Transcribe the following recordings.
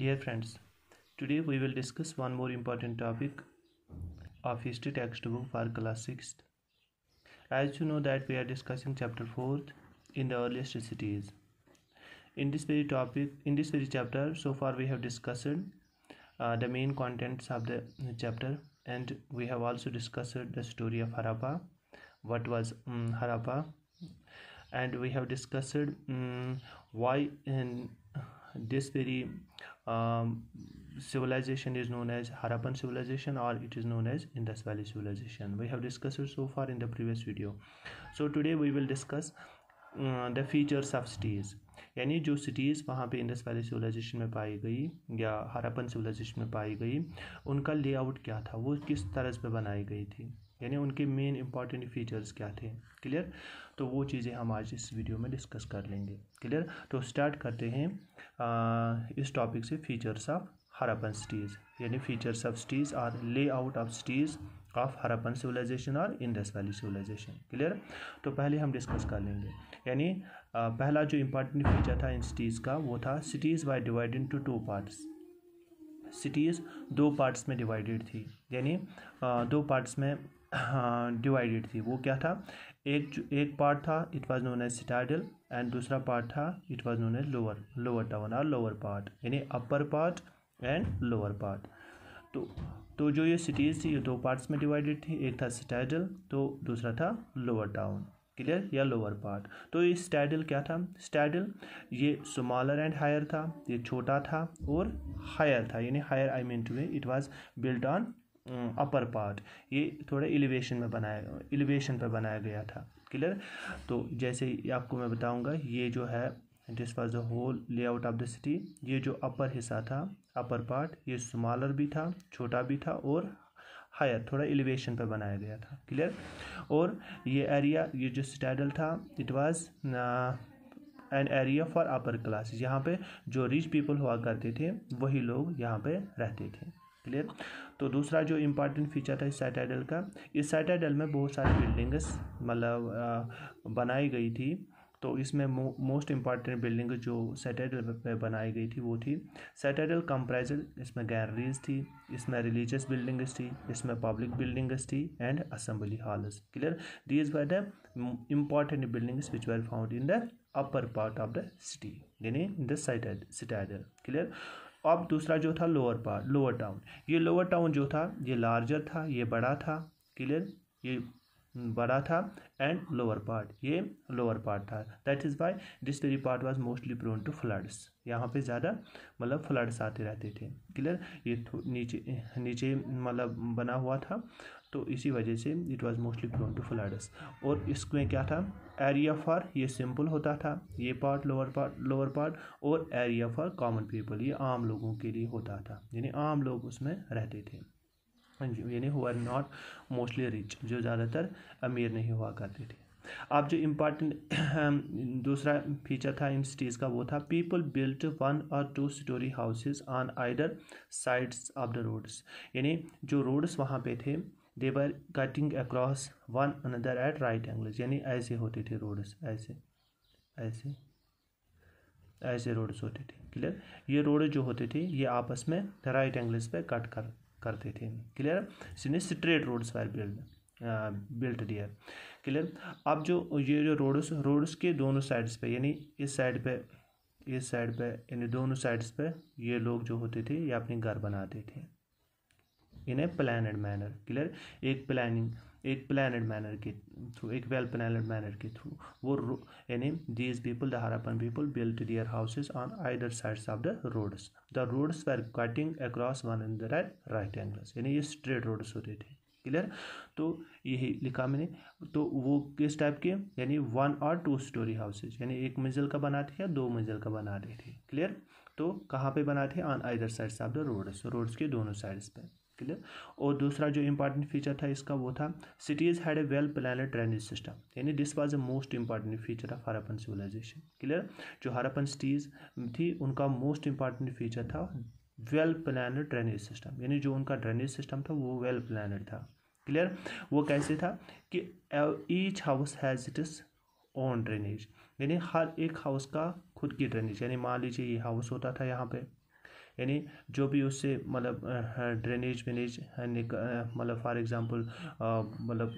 Dear friends, today we will discuss one more important topic of history textbook for class 6. As you know that we are discussing chapter 4 in the earliest cities. In this very topic, in this very chapter, so far we have discussed uh, the main contents of the chapter and we have also discussed the story of Harappa, what was um, Harappa and we have discussed um, why in This very um, civilization is known as Harappan civilization or it is known as Indus Valley civilization. We have discussed it so far in the previous video. So today we will discuss the features of cities यानी जो cities वहाँ पे Indus valley civilisation में पाई गई या हरापन civilisation में पाई गई उनका लेआउट क्या था वो किस तरह पे बनाई गई थी यानी उनके मेन इंपॉर्टेंट फीचर्स क्या थे क्लियर तो वो चीज़ें हम आज इस वीडियो में डिस्कस कर लेंगे क्लियर तो स्टार्ट करते हैं आ, इस टॉपिक से फीचर्स ऑफ हरापन सिटीज़ यानी features of cities are out of cities of Harappan civilization और इंडस वैली सिविलाइजेशन क्लियर तो पहले हम डिस्कस कर लेंगे यानी पहला जो इंपॉर्टेंट फीचर था इन सिटीज़ का वो था cities by divide to two parts cities दो पार्ट्स में डिवाइडेड थी यानी दो पार्ट्स में हाँ, डिवाइडेड थी वो क्या था एक एक पार्ट था it was known as citadel and दूसरा पार्ट था it was known as lower lower town और लोअर पार्ट यानी upper part and lower part तो तो जो ये सिटीज़ थी ये दो पार्ट्स में डिवाइडेड थी एक था सिटाडल तो दूसरा था लोअर टाउन क्लियर या लोअर पार्ट तो ये स्टैडल क्या था स्टैडल ये स्मॉलर एंड हायर था ये छोटा था और हायर था यानी higher I mean to it was built on upper hmm. Part ये थोड़ा एलिवेशन में बनाया एलिवेशन पर बनाया गया था क्लियर तो जैसे आपको मैं बताऊंगा ये जो है this was the whole layout of the city ये जो अपर हिस्सा था अपर पार्ट ये स्मॉलर भी था छोटा भी था और हायर थोड़ा एलिवेशन पर बनाया गया था क्लियर और ये एरिया ये जो स्टैडल था it was an area for upper class यहाँ पे जो रिच पीपल हुआ करते थे वही लोग यहाँ पे रहते थे क्लियर तो दूसरा जो इम्पॉर्टेंट फीचर था इस साइटाडल का इस साइटाडल में बहुत सारी बिल्डिंग्स मतलब बनाई गई थी तो इसमें मोस्ट इम्पॉर्टेंट बिल्डिंग जो सैटरडल पे बनाई गई थी वो थी सैटरडल कंप्राइजल इसमें गैलरीज थी इसमें रिलीजियस बिल्डिंग्स थी इसमें पब्लिक बिल्डिंग्स थी and assembly halls clear these were the important buildings which were found in the upper part of the city यानी इन दिटाडल क्लियर अब दूसरा जो था लोअर पार्ट लोअर टाउन ये लोअर टाउन जो था ये लार्जर था ये बड़ा था क्लियर ये हम्म, बड़ा था एंड लोअर पार्ट ये लोअर पार्ट था that is by this very part was mostly prone to floods यहाँ पे ज़्यादा मतलब फ्लड्स आते रहते थे क्लियर ये नीचे नीचे मतलब बना हुआ था तो इसी वजह से it was mostly prone to floods और इसमें क्या था एरिया फॉर ये सिंपल होता था ये part lower part lower part और एरिया फॉर कॉमन पीपल ये आम लोगों के लिए होता था यानी आम लोग उसमें रहते थे हाँ यानी who are not mostly rich जो ज़्यादातर अमीर नहीं हुआ करते थे अब जो इम्पॉर्टेंट दूसरा फीचर था इन सिटीज़ का वो था पीपल बिल्ट वन और two story houses on either sides of the roads यानी जो रोड्स वहाँ पे थे they were cutting across one another at right angles यानी ऐसे होते थे रोड्स ऐसे ऐसे ऐसे रोड्स होते थे क्लियर ये रोड जो होते थे ये आपस में राइट एंगल्स पे कट कर करते थे क्लियर इसने स्ट्रेट रोड्स पर बिल्ड बिल्ट दिया क्लियर अब जो ये जो रोड्स रोड्स के दोनों साइड्स पे यानी इस साइड पे इस साइड पे यानी दोनों साइड्स पे ये लोग जो होते थे ये अपने घर बनाते थे in a planned manner clear एक प्लानिंग एक प्लानड मैनर के थ्रू एक वेल प्लानड मैनर के थ्रू वो यानी these people the Harappan people built their houses on either sides of the roads the roads were cutting across one in the right angles यानी ये straight roads होते थे clear तो यही लिखा मैंने तो वो किस टाइप के यानी वन और टू स्टोरी हाउसेज यानी एक मंजिल का बनाते या दो मंजिल का बना रहे थे क्लियर तो कहाँ पे बनाते on either sides of the roads roads के दोनों साइड्स पे क्लियर और दूसरा जो इंपॉर्टेंट फीचर था इसका वो था cities had a well plan drainage system यानी this was a most important feature of Harappan civilisation clear जो हरपन सिटीज़ थी उनका मोस्ट इंपॉर्टेंट फीचर था वेल प्लान ड्रेनेज सिस्टम यानी जो उनका ड्रेनेज सिस्टम था वो वेल प्लान था क्लियर वो कैसे था कि each house has it is on drainage यानी हर एक हाउस का खुद की ड्रेनेज यानी मान लीजिए ये हाउस होता था यहाँ पे यानी जो भी उससे मतलब ड्रेनेज वेनेज मतलब फॉर एग्ज़ाम्पल मतलब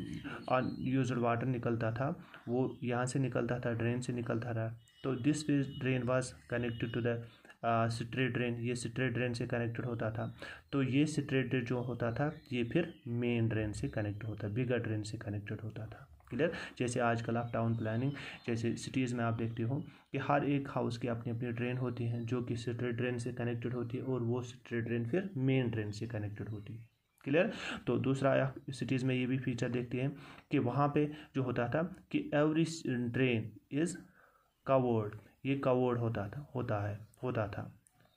अनयूज वाटर निकलता था वो यहाँ से निकलता था ड्रेन से निकलता था तो this drain was connected to the straight drain ये स्ट्रेट ड्रेन से कनेक्टेड होता था तो ये स्ट्रेट ड्रेन जो होता था ये फिर मेन ड्रेन से कनेक्ट होता बिगर ड्रेन से कनेक्टेड होता था क्लियर जैसे आजकल आप टाउन प्लानिंग जैसे सिटीज़ में आप देखते हो कि हर एक हाउस की अपनी अपनी ड्रेन होती है जो कि स्ट्रेट ड्रेन से कनेक्टेड होती है और वो स्ट्रेट ड्रेन फिर मेन ड्रेन से कनेक्टेड होती है क्लियर तो दूसरा आप सिटीज़ में ये भी फीचर देखते हैं कि वहाँ पे जो होता था कि एवरी ड्रेन इज़ कवर्ड ये कवर्ड होता था होता है होता था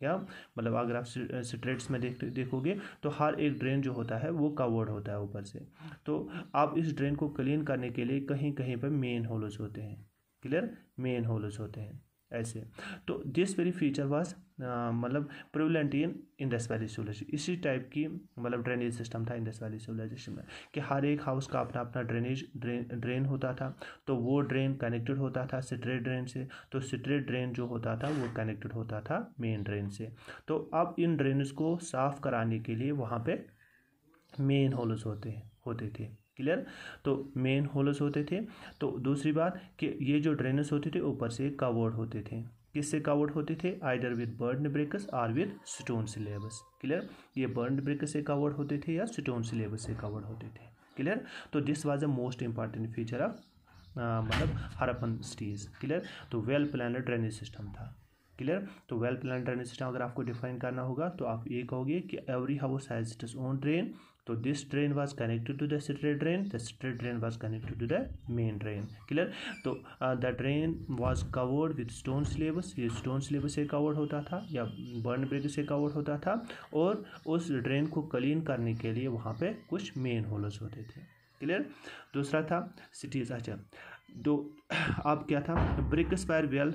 या मतलब अगर आप स्ट्रेट्स में देख देखोगे तो हर एक ड्रेन जो होता है वो कवर्ड होता है ऊपर से तो आप इस ड्रेन को क्लीन करने के लिए कहीं कहीं पर मेन होल्स होते हैं क्लियर मेन होल्स होते हैं ऐसे तो दिस वेरी फीचर वॉज मतलब prevalent in Indus valley civilisation इसी टाइप की मतलब ड्रेनेज सिस्टम था इंडस वैली सिविलाइजेशन में कि हर एक हाउस का अपना अपना ड्रेनेज ड्रेन ड्रेन होता था तो वो ड्रेन कनेक्टेड होता था स्ट्रेट ड्रेन से तो स्ट्रेट ड्रेन जो होता था वो कनेक्टेड होता था मेन ड्रेन से तो अब इन ड्रेनेज को साफ़ कराने के लिए वहाँ पर मेन होल्स होते होते थे क्लियर तो मेन होल्स होते थे तो दूसरी बात कि ये जो ड्रेनेस होते थे ऊपर से कवर्ड होते थे किससे कवर्ड होते थे either with burn bricks or with stone slabs clear ये बर्न ब्रिक्स से कवर्ड होते थे या स्टोन सिलेबस से कवर्ड होते थे क्लियर तो this was a most important feature of मतलब हरपन सिटीज़ क्लियर तो वेल प्लान ड्रेनेज सिस्टम था क्लियर तो वेल प्लान ड्रेनेज सिस्टम अगर आपको डिफाइन करना होगा तो आप ये कहोगे कि every house has it own drain तो this drain was connected to the straight drain the straight drain was connected to the main drain clear तो the drain was covered with stone slabs ये stone slabs से covered होता था या burn bridge से covered होता था और उस ड्रेन को क्लीन करने के लिए वहाँ पे कुछ मेन होल्स होते थे क्लियर दूसरा था सिटीज़ अच्छा दो तो अब क्या था bricks were well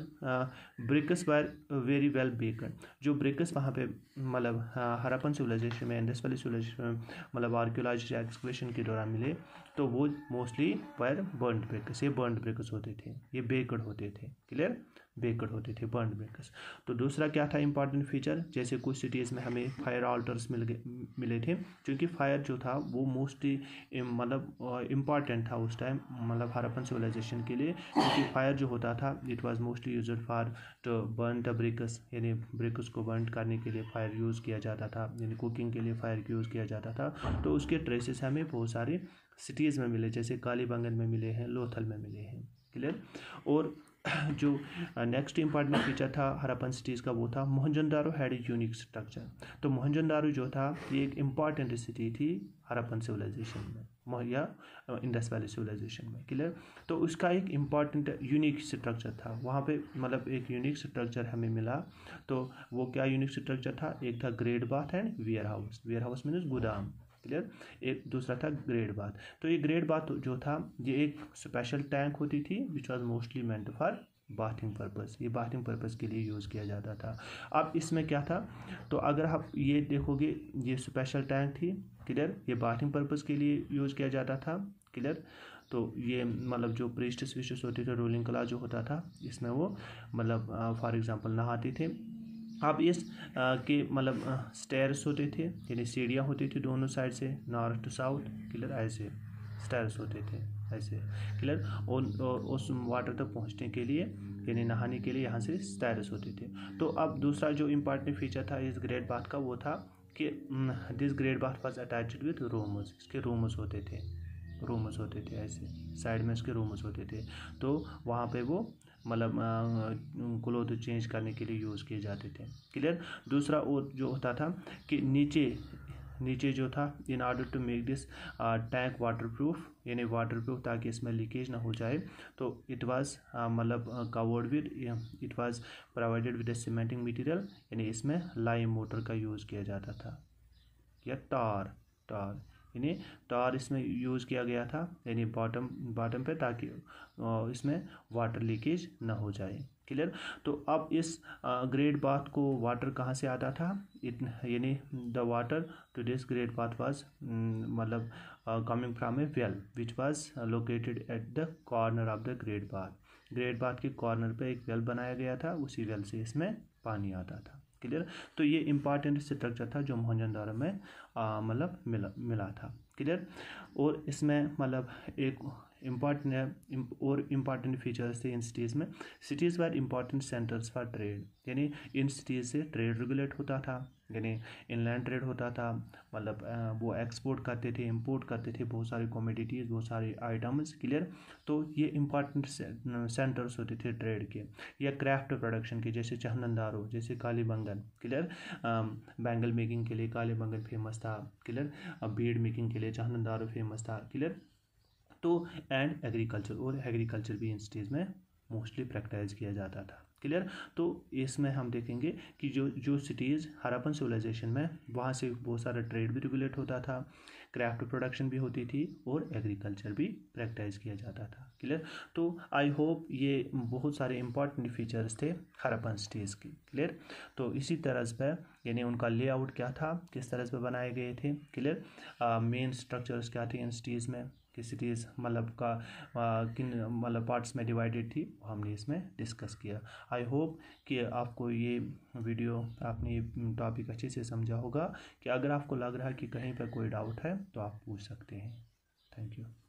bricks were very well baked जो ब्रिक्स वहाँ पे मतलब uh, हरापन सिविलाइजेशन में इंडस वाली सिविलाइजेशन में मतलब आर्क्योलॉजी एक्सप्लेशन के दौरान मिले तो वो मोस्टली वायर बर्न ब्रिक्स ये बर्न ब्रिक्स होते थे ये बेकड होते थे क्लियर बेकड होते थे बर्न ब्रेकर्स तो दूसरा क्या था इंपॉर्टेंट फीचर जैसे कुछ सिटीज़ में हमें फायर ऑल्टर्स मिल गए मिले थे क्योंकि फायर जो था वो मोस्टली मतलब इम्पॉर्टेंट था उस टाइम मतलब हरपन सिविलाइजेशन के लिए क्योंकि फायर जो होता था it was mostly use for to burn the bricks यानी ब्रेकस को बर्न करने के लिए फायर यूज़ किया जाता था यानी कुकिंग के लिए फायर यूज़ किया जाता था तो उसके ट्रेसेस हमें बहुत सारे सिटीज़ में मिले जैसे कालीबंगन में मिले हैं लोथल में मिले हैं क्लियर और जो नेक्स्ट इंपॉर्टेंट फीचर था हरापन सिटीज़ का वो था मोहनजोदारो हैड यूनिक स्ट्रक्चर तो मोहनजोदारो जो था ये एक इम्पॉर्टेंट सिटी थी हरापन सिविलाइजेशन में या इंडस वैली सिविलाइजेशन में क्लियर तो उसका एक इम्पॉर्टेंट यूनिक स्ट्रक्चर था वहाँ पे मतलब एक यूनिक स्ट्रक्चर हमें मिला तो वो क्या यूनिक स्ट्रक्चर था एक था great bath and warehouse warehouse means गोदाम क्लियर एक दूसरा था ग्रेड बाथ तो ये ग्रेड बाथ जो था ये एक स्पेशल टैंक होती थी which was mostly meant for bathing purpose ये बाथिंग पर्पस के लिए यूज़ किया जाता था अब इसमें क्या था तो अगर आप ये देखोगे ये स्पेशल टैंक थी क्लियर ये बाथिंग पर्पस के लिए यूज़ किया जाता था क्लियर तो ये मतलब जो प्रिस्टस विस्टस होते थे रूलिंग क्लास जो होता था इसमें वो मतलब फॉर uh, एग्जांपल नहाते थे अब इस के मतलब स्टेयर्स uh, होते थे यानी सीढ़ियाँ होती थी दोनों साइड से नॉर्थ टू साउथ क्लियर ऐसे स्टेयर्स होते थे ऐसे क्लियर और, और उस वाटर तक पहुँचने के लिए यानी नहाने के लिए यहाँ से स्टेयर्स होते थे तो अब दूसरा जो इम्पॉर्टेंट फीचर था इस ग्रेट बाथ का वो था कि this great bath was attached with rooms इसके रूमस होते थे रूमस होते थे ऐसे साइड में इसके रूमस होते थे तो वहाँ पे वो मतलब क्लोथ चेंज करने के लिए यूज़ किए जाते थे क्लियर दूसरा और जो होता था कि नीचे नीचे जो था in order to make this tank waterproof यानी वाटर प्रूफ ताकि इसमें लीकेज ना हो जाए तो इट वाज मतलब covered with it was provided with cementing material यानी इसमें लाइम मोटर का यूज़ किया जाता था या टार टार यानी टार इसमें यूज़ किया गया था यानी बॉटम बॉटम पे ताकि इसमें वाटर लीकेज ना हो जाए क्लियर तो अब इस ग्रेट बाथ को वाटर कहाँ से आता था यानी the water to this great bath was मतलब coming from a well which was located at the corner of the great bath great bath के कॉर्नर पे एक वेल बनाया गया था उसी वेल से इसमें पानी आता था क्लियर तो ये इंपॉर्टेंट स्ट्रक्चर था जो दौर में मतलब मिला मिला था क्लियर और इसमें मतलब एक इम्पॉर्टेंट और इम्पॉर्टेंट फीचर्स थे इन सिटीज़ में cities were important centres for trade यानी इन सिटीज़ से ट्रेड रेगुलेट होता था यानी इनलैंड ट्रेड होता था मतलब वो एक्सपोर्ट करते थे इंपोर्ट करते थे बहुत सारी कॉमोडिटीज़ बहुत सारे आइटम्स क्लियर तो ये इंपॉर्टेंट सेंटर्स होते थे ट्रेड के या क्राफ्ट प्रोडक्शन के जैसे चहनंदारो जैसे Kalibangan clear bangle making के लिए काली बंगन फेमस था क्लियर बीड मेकिंग के लिए चहनंदारो फेमस था क्लियर तो एंड एग्रीकल्चर और एग्रीकल्चर भी इन स्टेज में मोस्टली प्रैक्टाइज किया जाता था क्लियर तो इसमें हम देखेंगे कि जो जो सिटीज़ हरापन सिविलाइजेशन में वहाँ से बहुत सारा ट्रेड भी रेगुलेट होता था क्राफ्ट प्रोडक्शन भी होती थी और एग्रीकल्चर भी प्रैक्टाइज किया जाता था क्लियर तो आई होप ये बहुत सारे इंपॉर्टेंट फीचर्स थे हरपन स्टेज के क्लियर तो इसी तरह से यानी उनका लेआउट क्या था किस तरह से बनाए गए थे क्लियर मेन स्ट्रक्चर्स क्या थे इन स्टेज में कि सिटीज़ मतलब का आ, किन मतलब पार्ट्स में डिवाइडेड थी हमने इसमें डिस्कस किया आई होप कि आपको ये वीडियो आपने ये टॉपिक अच्छे से समझा होगा कि अगर आपको लग रहा है कि कहीं पर कोई डाउट है तो आप पूछ सकते हैं थैंक यू